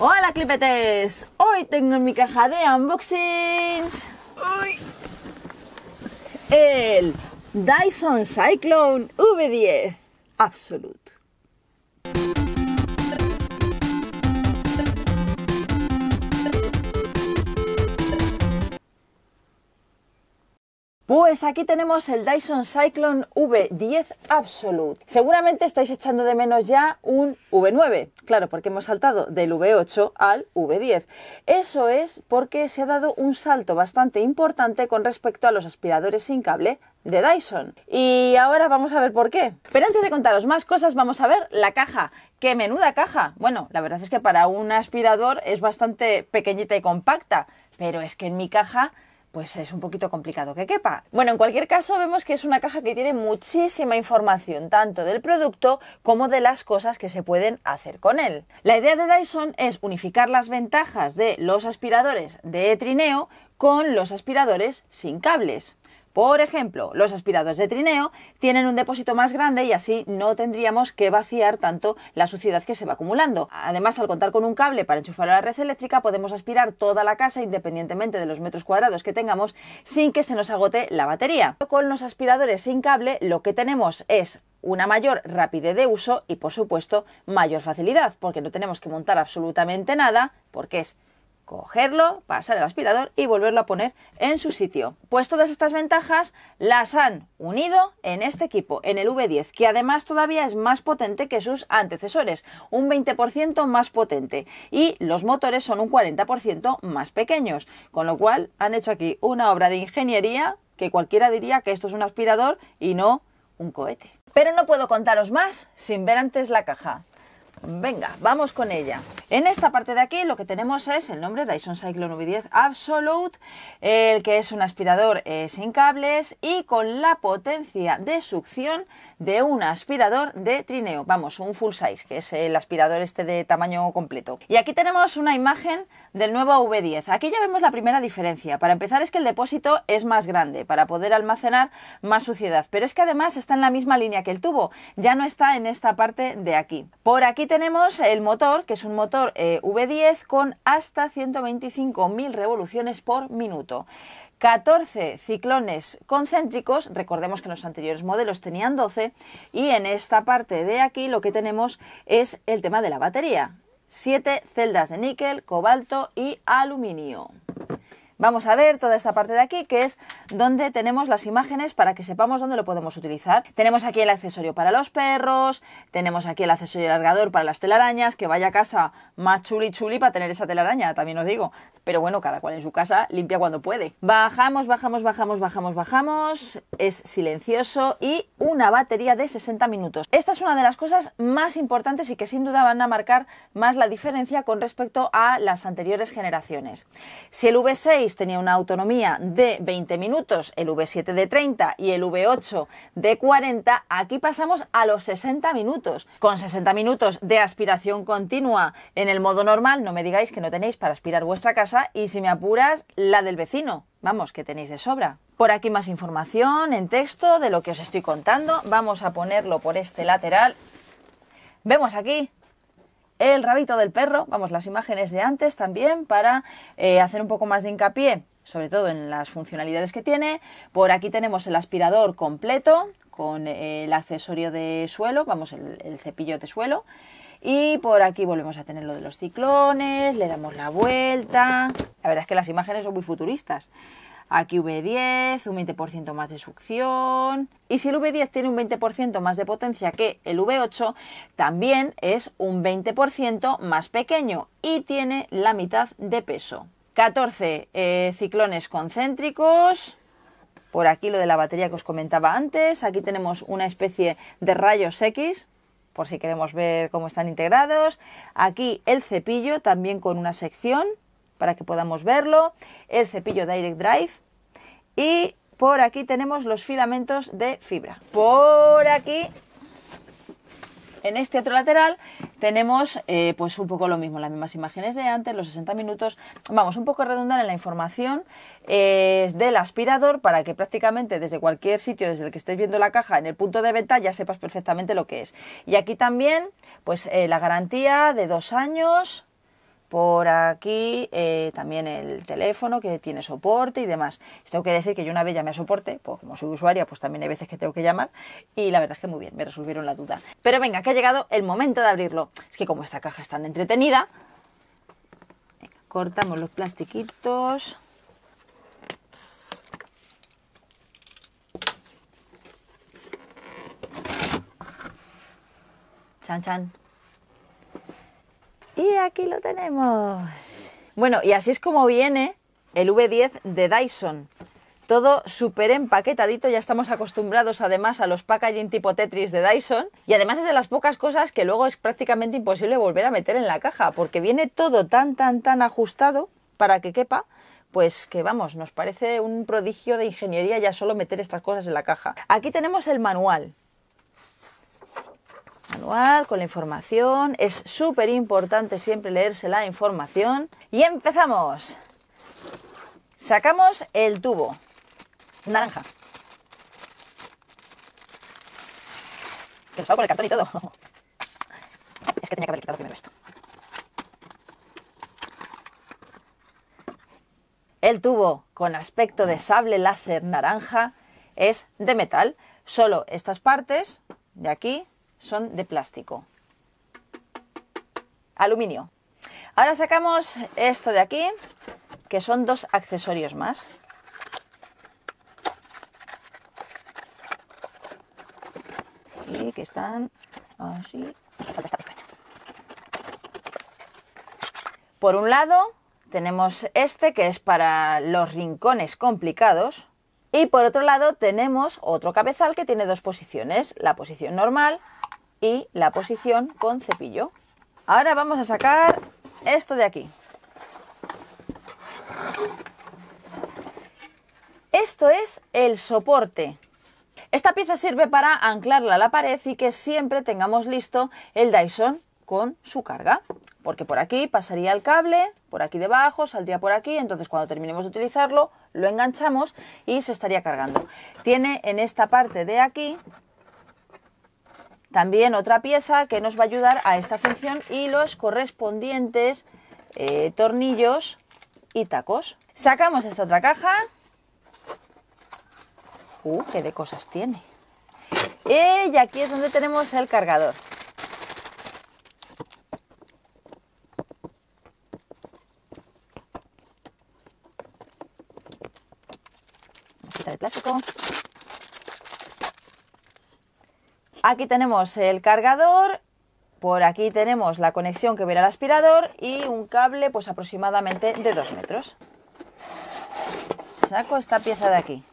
Hola clipetes, hoy tengo en mi caja de unboxings el Dyson Cyclone V10 Absolute. Pues aquí tenemos el Dyson Cyclone V10 Absolute. Seguramente estáis echando de menos ya un V9, claro, porque hemos saltado del V8 al V10. Eso es porque se ha dado un salto bastante importante con respecto a los aspiradores sin cable de Dyson. Y ahora vamos a ver por qué. Pero antes de contaros más cosas, vamos a ver la caja. ¡Qué menuda caja! Bueno, la verdad es que para un aspirador es bastante pequeñita y compacta, pero es que en mi caja pues es un poquito complicado que quepa. Bueno, en cualquier caso vemos que es una caja que tiene muchísima información, tanto del producto como de las cosas que se pueden hacer con él. La idea de Dyson es unificar las ventajas de los aspiradores de trineo con los aspiradores sin cables. Por ejemplo, los aspiradores de trineo tienen un depósito más grande y así no tendríamos que vaciar tanto la suciedad que se va acumulando. Además, al contar con un cable para enchufar a la red eléctrica, podemos aspirar toda la casa independientemente de los metros cuadrados que tengamos sin que se nos agote la batería. Con los aspiradores sin cable, lo que tenemos es una mayor rapidez de uso y, por supuesto, mayor facilidad, porque no tenemos que montar absolutamente nada, porque es cogerlo, pasar el aspirador y volverlo a poner en su sitio. Pues todas estas ventajas las han unido en este equipo, en el V10, que además todavía es más potente que sus antecesores, un 20% más potente y los motores son un 40% más pequeños, con lo cual han hecho aquí una obra de ingeniería que cualquiera diría que esto es un aspirador y no un cohete. Pero no puedo contaros más sin ver antes la caja. Venga, vamos con ella. En esta parte de aquí lo que tenemos es el nombre Dyson Cyclone V10 Absolute, el que es un aspirador eh, sin cables y con la potencia de succión de un aspirador de trineo, vamos, un full size, que es el aspirador este de tamaño completo. Y aquí tenemos una imagen del nuevo V10. Aquí ya vemos la primera diferencia. Para empezar es que el depósito es más grande para poder almacenar más suciedad, pero es que además está en la misma línea que el tubo, ya no está en esta parte de aquí. Por aquí tenemos el motor, que es un motor eh, V10 con hasta 125.000 revoluciones por minuto. 14 ciclones concéntricos, recordemos que en los anteriores modelos tenían 12, y en esta parte de aquí lo que tenemos es el tema de la batería. 7 celdas de níquel, cobalto y aluminio. Vamos a ver toda esta parte de aquí, que es donde tenemos las imágenes para que sepamos dónde lo podemos utilizar. Tenemos aquí el accesorio para los perros, tenemos aquí el accesorio alargador para las telarañas, que vaya a casa más chuli chuli para tener esa telaraña, también os digo. Pero bueno, cada cual en su casa limpia cuando puede. Bajamos, bajamos, bajamos, bajamos, bajamos. Es silencioso y una batería de 60 minutos. Esta es una de las cosas más importantes y que sin duda van a marcar más la diferencia con respecto a las anteriores generaciones. Si el V6 tenía una autonomía de 20 minutos, el V7 de 30 y el V8 de 40, aquí pasamos a los 60 minutos. Con 60 minutos de aspiración continua en el modo normal, no me digáis que no tenéis para aspirar vuestra casa y si me apuras, la del vecino. Vamos, que tenéis de sobra. Por aquí más información en texto de lo que os estoy contando. Vamos a ponerlo por este lateral. Vemos aquí el rabito del perro, vamos, las imágenes de antes también para eh, hacer un poco más de hincapié, sobre todo en las funcionalidades que tiene. Por aquí tenemos el aspirador completo con eh, el accesorio de suelo, vamos, el cepillo de suelo. Y por aquí volvemos a tener lo de los ciclones, le damos la vuelta. La verdad es que las imágenes son muy futuristas. Aquí V10, un 20% más de succión. Y si el V10 tiene un 20% más de potencia que el V8, también es un 20% más pequeño y tiene la mitad de peso. 14 eh, ciclones concéntricos. Por aquí lo de la batería que os comentaba antes. Aquí tenemos una especie de rayos X por si queremos ver cómo están integrados. Aquí el cepillo también con una sección para que podamos verlo, el cepillo Direct Drive y por aquí tenemos los filamentos de fibra. Por aquí, en este otro lateral, tenemos eh, pues un poco lo mismo, las mismas imágenes de antes, los 60 minutos. Vamos, un poco redundar en la información del aspirador para que prácticamente desde cualquier sitio, desde el que estés viendo la caja, en el punto de venta ya sepas perfectamente lo que es. Y aquí también, pues eh, la garantía de dos años, por aquí eh, también el teléfono que tiene soporte y demás. tengo que decir que yo una vez llamé a soporte, pues como soy usuaria, pues también hay veces que tengo que llamar y la verdad es que muy bien, me resolvieron la duda. Pero venga, que ha llegado el momento de abrirlo. Es que como esta caja es tan entretenida, cortamos los plastiquitos. Chan, chan. Y aquí lo tenemos. Bueno, y así es como viene el V10 de Dyson. Todo súper empaquetadito, ya estamos acostumbrados además a los packaging tipo Tetris de Dyson. Y además es de las pocas cosas que luego es prácticamente imposible volver a meter en la caja, porque viene todo tan, tan, tan ajustado para que quepa pues que vamos, nos parece un prodigio de ingeniería ya solo meter estas cosas en la caja. Aquí tenemos el manual, manual, con la información. Es súper importante siempre leerse la información. Y empezamos. Sacamos el tubo. Naranja. Que con el cartón y todo. Es que tenía que haber quitado primero esto. El tubo con aspecto de sable láser naranja es de metal. Solo estas partes de aquí son de plástico. Aluminio. Ahora sacamos esto de aquí, que son dos accesorios más. Y que están así. Por un lado, tenemos este que es para los rincones complicados. Y por otro lado tenemos otro cabezal que tiene dos posiciones, la posición normal y la posición con cepillo. Ahora vamos a sacar esto de aquí. Esto es el soporte. Esta pieza sirve para anclarla a la pared y que siempre tengamos listo el Dyson con su carga, porque por aquí pasaría el cable, por aquí debajo, saldría por aquí, entonces cuando terminemos de utilizarlo lo enganchamos y se estaría cargando. Tiene en esta parte de aquí también otra pieza que nos va a ayudar a esta función y los correspondientes eh, tornillos y tacos. Sacamos esta otra caja. ¡Uh, qué de cosas tiene! Eh, y aquí es donde tenemos el cargador. de plástico. Aquí tenemos el cargador, por aquí tenemos la conexión que verá el aspirador y un cable pues aproximadamente de 2 metros. Saco esta pieza de aquí.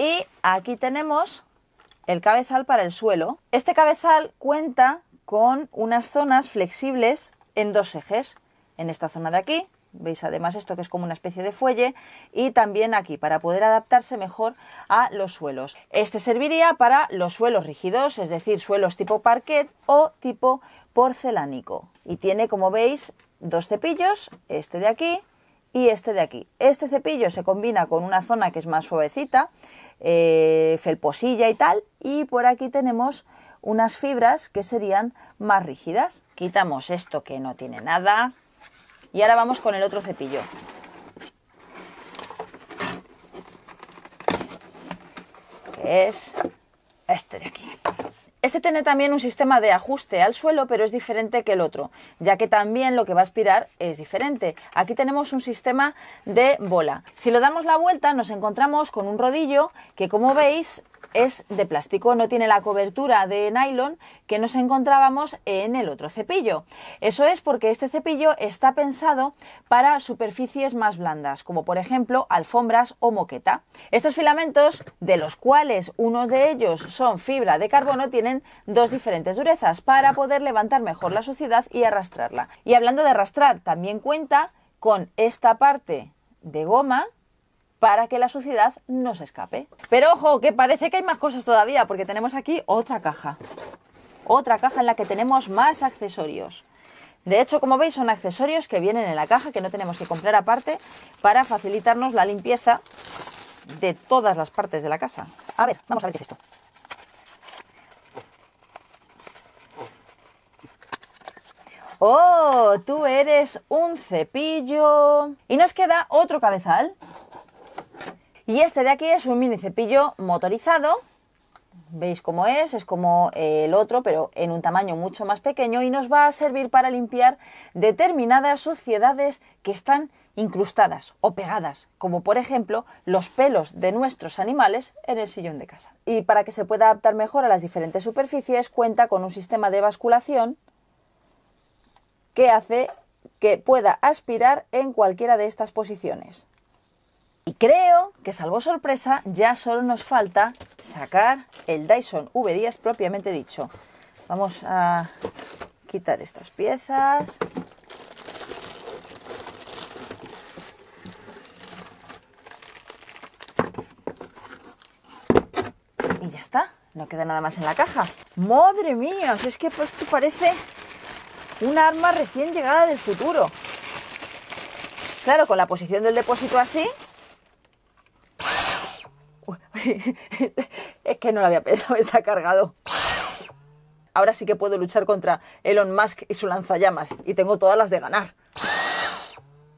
Y aquí tenemos el cabezal para el suelo. Este cabezal cuenta con unas zonas flexibles en dos ejes en esta zona de aquí, veis además esto que es como una especie de fuelle y también aquí para poder adaptarse mejor a los suelos. Este serviría para los suelos rígidos, es decir, suelos tipo parquet o tipo porcelánico y tiene como veis dos cepillos, este de aquí y este de aquí. Este cepillo se combina con una zona que es más suavecita, eh, felposilla y tal y por aquí tenemos unas fibras que serían más rígidas. Quitamos esto que no tiene nada, y ahora vamos con el otro cepillo. es este de aquí. Este tiene también un sistema de ajuste al suelo, pero es diferente que el otro, ya que también lo que va a aspirar es diferente. Aquí tenemos un sistema de bola. Si lo damos la vuelta, nos encontramos con un rodillo que, como veis, es de plástico, no tiene la cobertura de nylon que nos encontrábamos en el otro cepillo. Eso es porque este cepillo está pensado para superficies más blandas, como por ejemplo alfombras o moqueta. Estos filamentos, de los cuales uno de ellos son fibra de carbono, tienen dos diferentes durezas para poder levantar mejor la suciedad y arrastrarla. Y hablando de arrastrar, también cuenta con esta parte de goma para que la suciedad no se escape. Pero ojo, que parece que hay más cosas todavía, porque tenemos aquí otra caja. Otra caja en la que tenemos más accesorios. De hecho, como veis, son accesorios que vienen en la caja, que no tenemos que comprar aparte, para facilitarnos la limpieza de todas las partes de la casa. A ver, vamos a ver qué es esto. ¡Oh! Tú eres un cepillo. Y nos queda otro cabezal. Y este de aquí es un mini cepillo motorizado. ¿Veis cómo es? Es como eh, el otro, pero en un tamaño mucho más pequeño y nos va a servir para limpiar determinadas suciedades que están incrustadas o pegadas, como por ejemplo los pelos de nuestros animales en el sillón de casa. Y para que se pueda adaptar mejor a las diferentes superficies, cuenta con un sistema de basculación que hace que pueda aspirar en cualquiera de estas posiciones. Y creo que salvo sorpresa ya solo nos falta sacar el Dyson V10 propiamente dicho. Vamos a quitar estas piezas. Y ya está, no queda nada más en la caja. Madre mía, es que pues, esto parece un arma recién llegada del futuro. Claro, con la posición del depósito así, es que no lo había pensado, está cargado. Ahora sí que puedo luchar contra Elon Musk y su lanzallamas, y tengo todas las de ganar.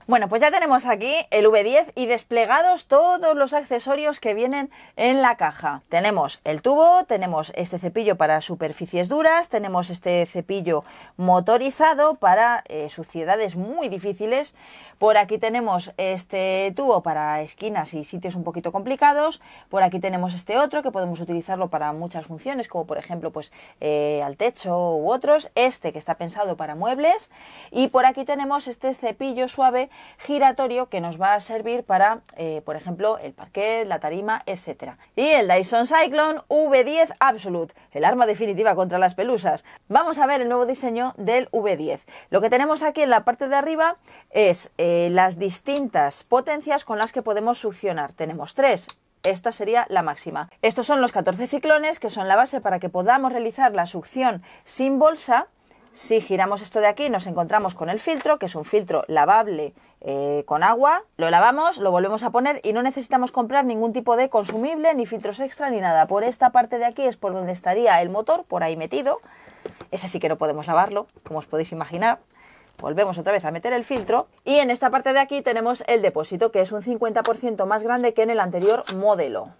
Bueno, pues ya tenemos aquí el V10 y desplegados todos los accesorios que vienen en la caja. Tenemos el tubo, tenemos este cepillo para superficies duras, tenemos este cepillo motorizado para eh, suciedades muy difíciles por aquí tenemos este tubo para esquinas y sitios un poquito complicados. Por aquí tenemos este otro que podemos utilizarlo para muchas funciones, como por ejemplo pues, eh, al techo u otros. Este que está pensado para muebles. Y por aquí tenemos este cepillo suave giratorio que nos va a servir para, eh, por ejemplo, el parquet, la tarima, etc. Y el Dyson Cyclone V10 Absolute, el arma definitiva contra las pelusas. Vamos a ver el nuevo diseño del V10. Lo que tenemos aquí en la parte de arriba es... Eh, eh, las distintas potencias con las que podemos succionar. Tenemos tres, esta sería la máxima. Estos son los 14 ciclones que son la base para que podamos realizar la succión sin bolsa. Si giramos esto de aquí nos encontramos con el filtro, que es un filtro lavable eh, con agua. Lo lavamos, lo volvemos a poner y no necesitamos comprar ningún tipo de consumible, ni filtros extra, ni nada. Por esta parte de aquí es por donde estaría el motor, por ahí metido. Ese sí que no podemos lavarlo, como os podéis imaginar volvemos otra vez a meter el filtro y en esta parte de aquí tenemos el depósito que es un 50% más grande que en el anterior modelo.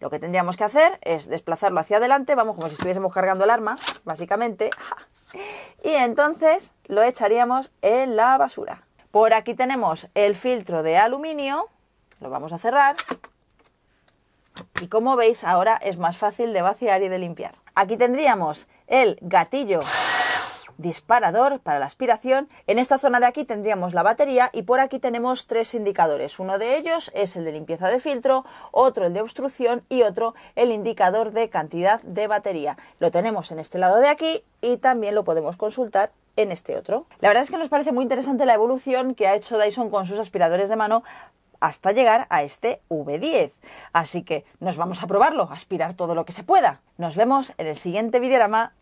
Lo que tendríamos que hacer es desplazarlo hacia adelante, vamos como si estuviésemos cargando el arma, básicamente, y entonces lo echaríamos en la basura. Por aquí tenemos el filtro de aluminio, lo vamos a cerrar, y como veis ahora es más fácil de vaciar y de limpiar. Aquí tendríamos el gatillo disparador para la aspiración. En esta zona de aquí tendríamos la batería y por aquí tenemos tres indicadores. Uno de ellos es el de limpieza de filtro, otro el de obstrucción y otro el indicador de cantidad de batería. Lo tenemos en este lado de aquí y también lo podemos consultar en este otro. La verdad es que nos parece muy interesante la evolución que ha hecho Dyson con sus aspiradores de mano hasta llegar a este V10. Así que nos vamos a probarlo, a aspirar todo lo que se pueda. Nos vemos en el siguiente videorama.